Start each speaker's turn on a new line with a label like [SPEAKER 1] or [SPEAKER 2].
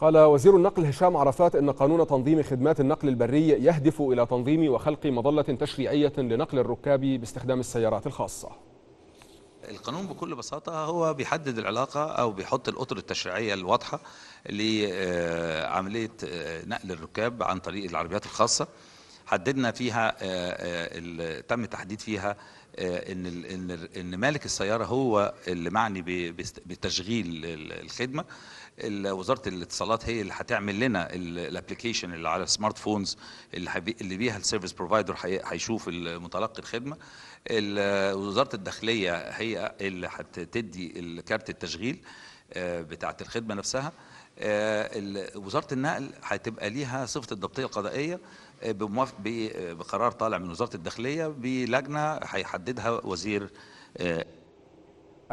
[SPEAKER 1] قال وزير النقل هشام عرفات ان قانون تنظيم خدمات النقل البري يهدف الى تنظيم وخلق مظله تشريعيه لنقل الركاب باستخدام السيارات الخاصه
[SPEAKER 2] القانون بكل بساطة هو بيحدد العلاقة أو بيحط الأطر التشريعية الواضحة لعملية آه، نقل الركاب عن طريق العربيات الخاصة حددنا فيها آه، آه، تم تحديد فيها آه، ان ان ان مالك السياره هو اللي معني بتشغيل الخدمه وزاره الاتصالات هي اللي هتعمل لنا الابلكيشن اللي على السمارت فونز اللي, اللي بيها السيرفيس بروفايدر هيشوف المتلقي الخدمه وزاره الداخليه هي اللي هتدي كارت التشغيل آه، بتاعة الخدمة نفسها آه، وزارة النقل هتبقى ليها صفة الضبطية القضائية آه، بقرار طالع من وزارة الداخلية بلجنة هيحددها وزير